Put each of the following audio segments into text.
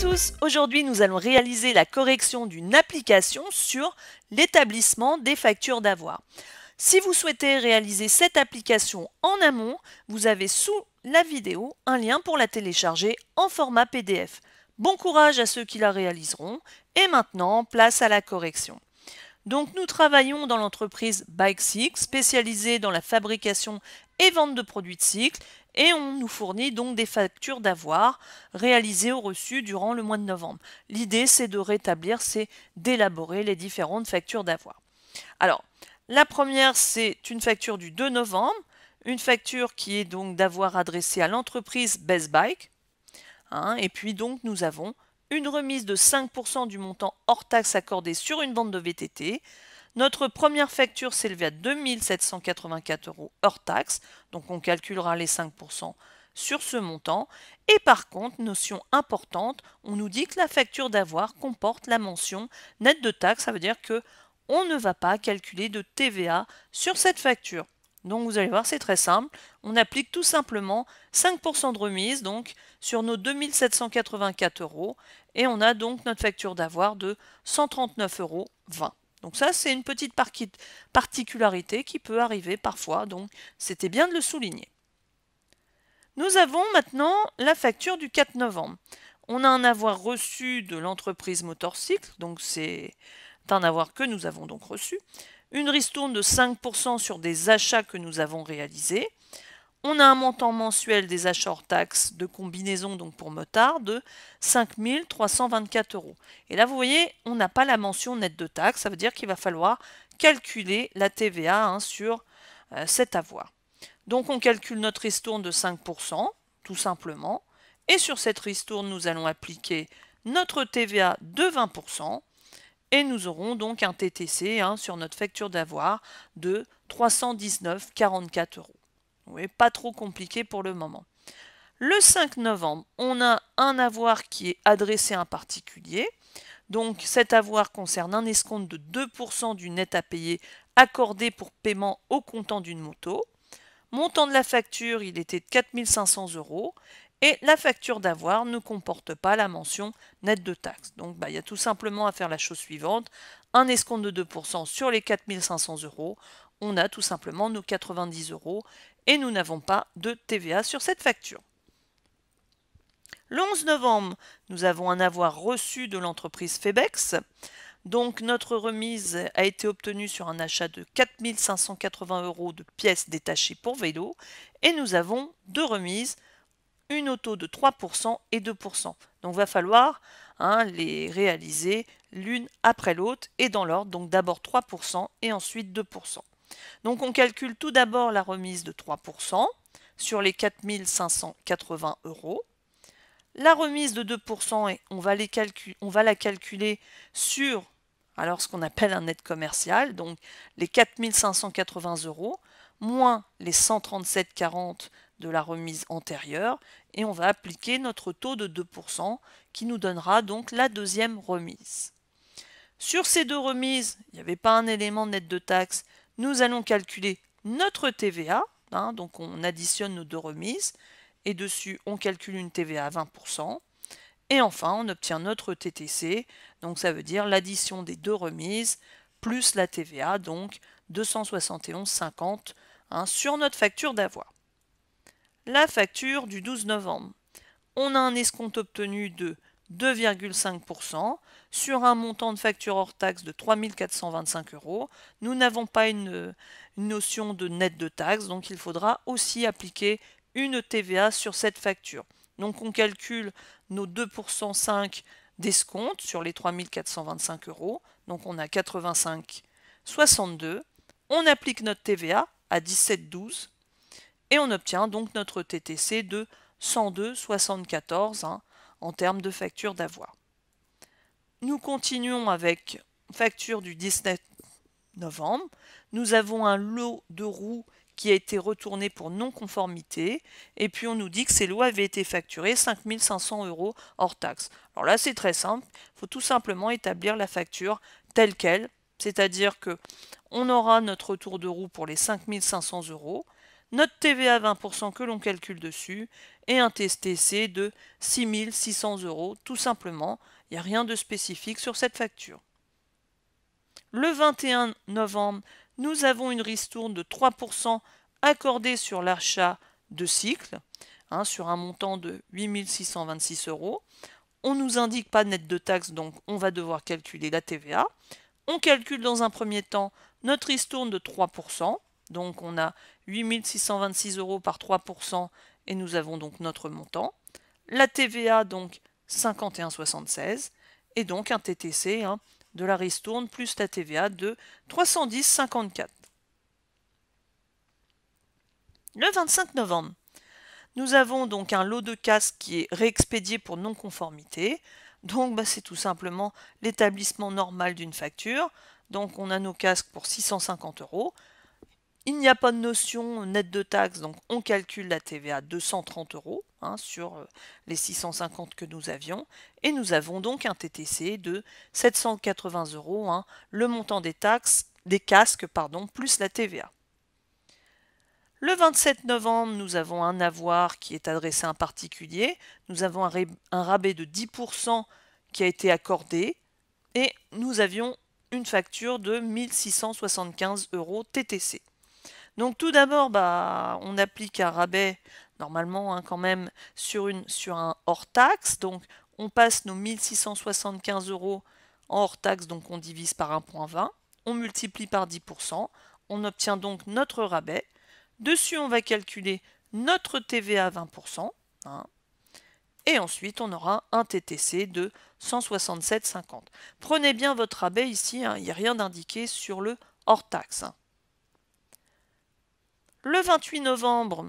tous, aujourd'hui nous allons réaliser la correction d'une application sur l'établissement des factures d'avoir. Si vous souhaitez réaliser cette application en amont, vous avez sous la vidéo un lien pour la télécharger en format PDF. Bon courage à ceux qui la réaliseront et maintenant place à la correction. Donc nous travaillons dans l'entreprise Bike spécialisée dans la fabrication et vente de produits de cycle et on nous fournit donc des factures d'avoir réalisées ou reçues durant le mois de novembre. L'idée, c'est de rétablir, c'est d'élaborer les différentes factures d'avoir. Alors, la première, c'est une facture du 2 novembre, une facture qui est donc d'avoir adressée à l'entreprise Best Bike. Hein, et puis donc, nous avons une remise de 5% du montant hors taxe accordé sur une vente de VTT, notre première facture s'élevait à 2784 euros hors taxe, donc on calculera les 5% sur ce montant. Et par contre, notion importante, on nous dit que la facture d'avoir comporte la mention nette de taxe, ça veut dire que on ne va pas calculer de TVA sur cette facture. Donc vous allez voir, c'est très simple. On applique tout simplement 5% de remise donc sur nos 2784 euros et on a donc notre facture d'avoir de 139,20 euros. Donc ça, c'est une petite particularité qui peut arriver parfois, donc c'était bien de le souligner. Nous avons maintenant la facture du 4 novembre. On a un avoir reçu de l'entreprise Motorcycle, donc c'est un avoir que nous avons donc reçu, une ristourne de 5% sur des achats que nous avons réalisés, on a un montant mensuel des achats hors taxes de combinaison, donc pour motard, de 5 324 euros. Et là, vous voyez, on n'a pas la mention nette de taxe. Ça veut dire qu'il va falloir calculer la TVA hein, sur cette euh, cet avoir. Donc, on calcule notre ristourne de 5%, tout simplement. Et sur cette ristourne, nous allons appliquer notre TVA de 20%. Et nous aurons donc un TTC hein, sur notre facture d'avoir de 319,44 euros pas trop compliqué pour le moment. Le 5 novembre, on a un avoir qui est adressé à un particulier. Donc cet avoir concerne un escompte de 2% du net à payer accordé pour paiement au comptant d'une moto. Montant de la facture, il était de 4500 euros. Et la facture d'avoir ne comporte pas la mention net de taxe. Donc bah, il y a tout simplement à faire la chose suivante. Un escompte de 2% sur les 4500 euros. On a tout simplement nos 90 euros et nous n'avons pas de TVA sur cette facture. Le 11 novembre, nous avons un avoir reçu de l'entreprise Febex. Donc notre remise a été obtenue sur un achat de 4580 euros de pièces détachées pour vélo et nous avons deux remises, une auto de 3% et 2%. Donc va falloir hein, les réaliser l'une après l'autre et dans l'ordre, donc d'abord 3% et ensuite 2%. Donc on calcule tout d'abord la remise de 3% sur les 4580 euros. La remise de 2%, on va, on va la calculer sur alors ce qu'on appelle un net commercial, donc les 4580 euros, moins les 137,40 de la remise antérieure, et on va appliquer notre taux de 2% qui nous donnera donc la deuxième remise. Sur ces deux remises, il n'y avait pas un élément net de taxe, nous allons calculer notre TVA, hein, donc on additionne nos deux remises, et dessus on calcule une TVA à 20%, et enfin on obtient notre TTC, donc ça veut dire l'addition des deux remises plus la TVA, donc 271,50 hein, sur notre facture d'avoir. La facture du 12 novembre. On a un escompte obtenu de 2,5%, sur un montant de facture hors taxe de 3 425 euros. Nous n'avons pas une, notion de net de taxe, donc il faudra aussi appliquer une TVA sur cette facture. Donc on calcule nos 2,5% d'escompte sur les 3 425 euros, donc on a 85,62. On applique notre TVA à 17,12 et on obtient donc notre TTC de 102,74 en termes de facture d'avoir. Nous continuons avec facture du 19 novembre. Nous avons un lot de roues qui a été retourné pour non-conformité. Et puis on nous dit que ces lots avaient été facturés 5500 euros hors taxe. Alors là, c'est très simple. Il faut tout simplement établir la facture telle qu'elle. C'est-à-dire que on aura notre retour de roue pour les 5500 euros notre TVA 20% que l'on calcule dessus et un TSTC de 6600 euros, tout simplement. Il n'y a rien de spécifique sur cette facture. Le 21 novembre, nous avons une ristourne de 3% accordée sur l'achat de cycle, hein, sur un montant de 8626 euros. On ne nous indique pas net de taxes, donc on va devoir calculer la TVA. On calcule dans un premier temps notre ristourne de 3%. Donc on a 8626 euros par 3%, et nous avons donc notre montant. La TVA, donc 51,76, et donc un TTC hein, de la ristourne plus la TVA de 310,54. Le 25 novembre, nous avons donc un lot de casques qui est réexpédié pour non-conformité. Donc bah, c'est tout simplement l'établissement normal d'une facture. Donc on a nos casques pour 650 euros il n'y a pas de notion nette de taxe, donc on calcule la TVA 230 euros hein, sur euh, les 650 que nous avions, et nous avons donc un TTC de 780 euros, hein, le montant des taxes, des casques, pardon, plus la TVA. Le 27 novembre, nous avons un avoir qui est adressé à un particulier. Nous avons un, un rabais de 10% qui a été accordé. Et nous avions une facture de 1675 euros TTC. Donc tout d'abord, bah, on applique un rabais normalement hein, quand même sur, une, sur un hors-taxe. Donc on passe nos 1675 euros en hors-taxe, donc on divise par 1.20, on multiplie par 10%, on obtient donc notre rabais. Dessus, on va calculer notre TVA à 20%. et ensuite, on aura un TTC de 167,50. Prenez bien votre rabais ici, hein, il n'y a rien d'indiqué sur le hors-taxe. Hein. Le 28 novembre,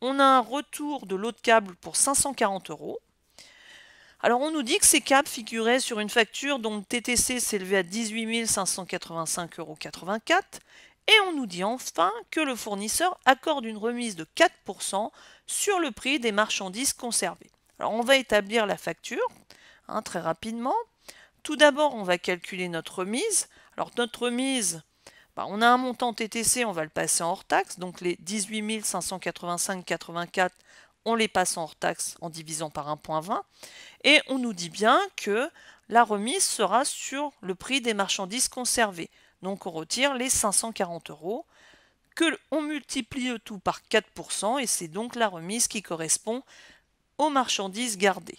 on a un retour de l'eau de câble pour 540 euros. Alors on nous dit que ces câbles figuraient sur une facture dont le TTC s'élevait à 18 585,84 euros. Et on nous dit enfin que le fournisseur accorde une remise de 4% sur le prix des marchandises conservées. Alors on va établir la facture hein, très rapidement. Tout d'abord, on va calculer notre remise. Alors notre remise, bah, on a un montant TTC, on va le passer en hors-taxe. Donc les 18 585,84, on les passe en hors-taxe en divisant par 1.20. Et on nous dit bien que la remise sera sur le prix des marchandises conservées. Donc on retire les 540 euros, que on multiplie tout par 4%, et c'est donc la remise qui correspond aux marchandises gardées.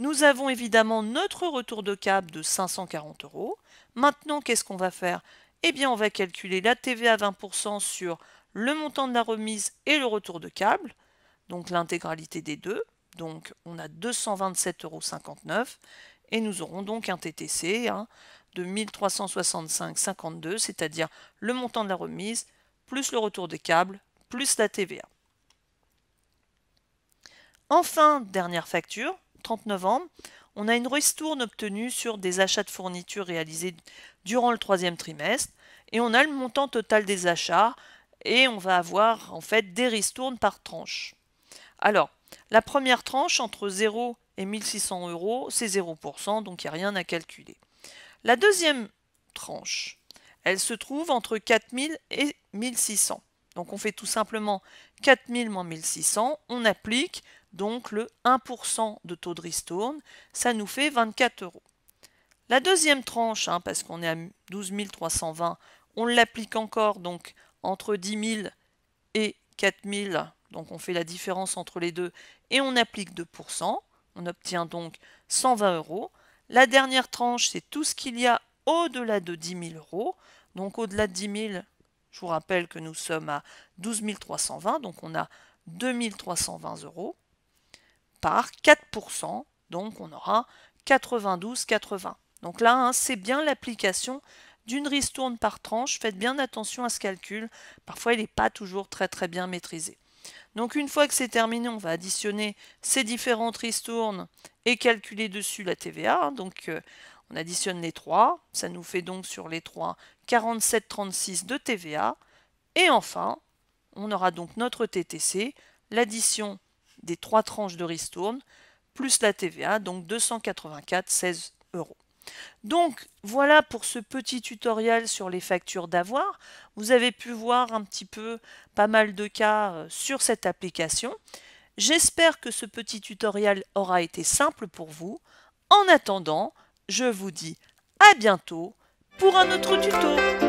Nous avons évidemment notre retour de cap de 540 euros. Maintenant, qu'est-ce qu'on va faire eh bien, on va calculer la TVA 20% sur le montant de la remise et le retour de câble, donc l'intégralité des deux. Donc, on a 227,59 euros et nous aurons donc un TTC hein, de 1365,52, c'est-à-dire le montant de la remise plus le retour des câbles plus la TVA. Enfin, dernière facture, 30 novembre, on a une restourne obtenue sur des achats de fournitures réalisés durant le troisième trimestre, et on a le montant total des achats, et on va avoir en fait des ristournes par tranche. Alors, la première tranche entre 0 et 1600 euros, c'est 0%, donc il n'y a rien à calculer. La deuxième tranche, elle se trouve entre 4000 et 1600. Donc on fait tout simplement 4000 moins 1600, on applique donc le 1% de taux de ristourne, ça nous fait 24 euros. La deuxième tranche, hein, parce qu'on est à 12 320, on l'applique encore donc entre 10 000 et 4 000, donc on fait la différence entre les deux, et on applique 2%, on obtient donc 120 euros. La dernière tranche, c'est tout ce qu'il y a au-delà de 10 000 euros, donc au-delà de 10 000, je vous rappelle que nous sommes à 12 320, donc on a 2 320 euros par 4%, donc on aura 92,80. Donc là, hein, c'est bien l'application d'une ristourne par tranche. Faites bien attention à ce calcul. Parfois, il n'est pas toujours très très bien maîtrisé. Donc une fois que c'est terminé, on va additionner ces différentes ristournes et calculer dessus la TVA. Donc euh, on additionne les trois. Ça nous fait donc sur les trois 47,36 de TVA. Et enfin, on aura donc notre TTC, l'addition des trois tranches de ristourne, plus la TVA, donc 284,16 euros. Donc voilà pour ce petit tutoriel sur les factures d'avoir. Vous avez pu voir un petit peu pas mal de cas euh, sur cette application. J'espère que ce petit tutoriel aura été simple pour vous. En attendant, je vous dis à bientôt pour un autre tuto.